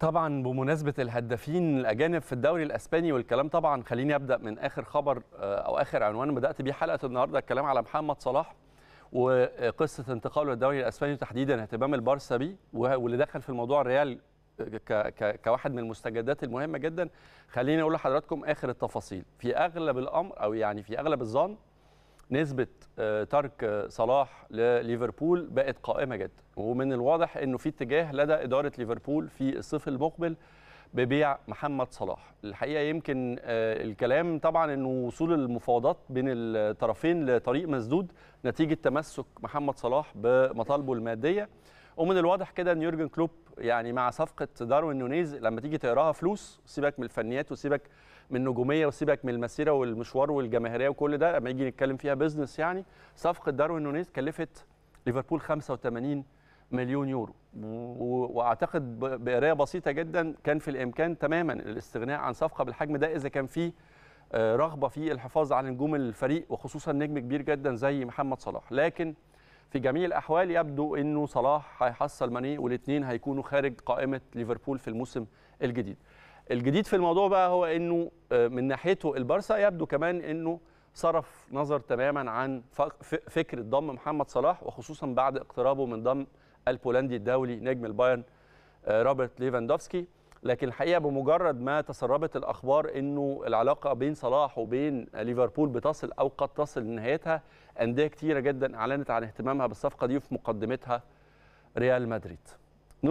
طبعا بمناسبه الهدافين الاجانب في الدوري الاسباني والكلام طبعا خليني ابدا من اخر خبر آه، او اخر عنوان بدات بيه حلقه النهارده الكلام على محمد صلاح وقصه انتقاله للدوري الاسباني وتحديدا اهتمام البارسا بيه واللي دخل في الموضوع الريال كواحد من المستجدات المهمه جدا خليني اقول لحضراتكم اخر التفاصيل في اغلب الامر او يعني في اغلب الظن نسبه آه، ترك آه، صلاح لليفربول بقت قائمه جدا ومن الواضح انه في اتجاه لدى اداره ليفربول في الصيف المقبل ببيع محمد صلاح الحقيقه يمكن آه، الكلام طبعا انه وصول المفاوضات بين الطرفين لطريق مسدود نتيجه تمسك محمد صلاح بمطالبه الماديه ومن الواضح كده ان يورجن كلوب يعني مع صفقه داروين نونيز لما تيجي تقراها فلوس سيبك من الفنيات وسيبك من النجوميه وسيبك من المسيره والمشوار والجماهيريه وكل ده لما يجي نتكلم فيها بزنس يعني صفقه داروين نونيز كلفت ليفربول 85 مليون يورو واعتقد بقرايه بسيطه جدا كان في الامكان تماما الاستغناء عن صفقه بالحجم ده اذا كان في آه، رغبه في الحفاظ على نجوم الفريق وخصوصا نجم كبير جدا زي محمد صلاح لكن في جميع الاحوال يبدو انه صلاح هيحصل ماني والاثنين هيكونوا خارج قائمه ليفربول في الموسم الجديد الجديد في الموضوع بقى هو انه آه، من ناحيته البارسا يبدو كمان انه صرف نظر تماما عن فكره ضم محمد صلاح وخصوصا بعد اقترابه من ضم البولندي الدولي نجم البايرن آه، روبرت ليفاندوفسكي لكن الحقيقه بمجرد ما تسربت الاخبار انه العلاقه بين صلاح وبين ليفربول بتصل او قد تصل لنهايتها انديه كتيره جدا اعلنت عن اهتمامها بالصفقه دي في مقدمتها ريال مدريد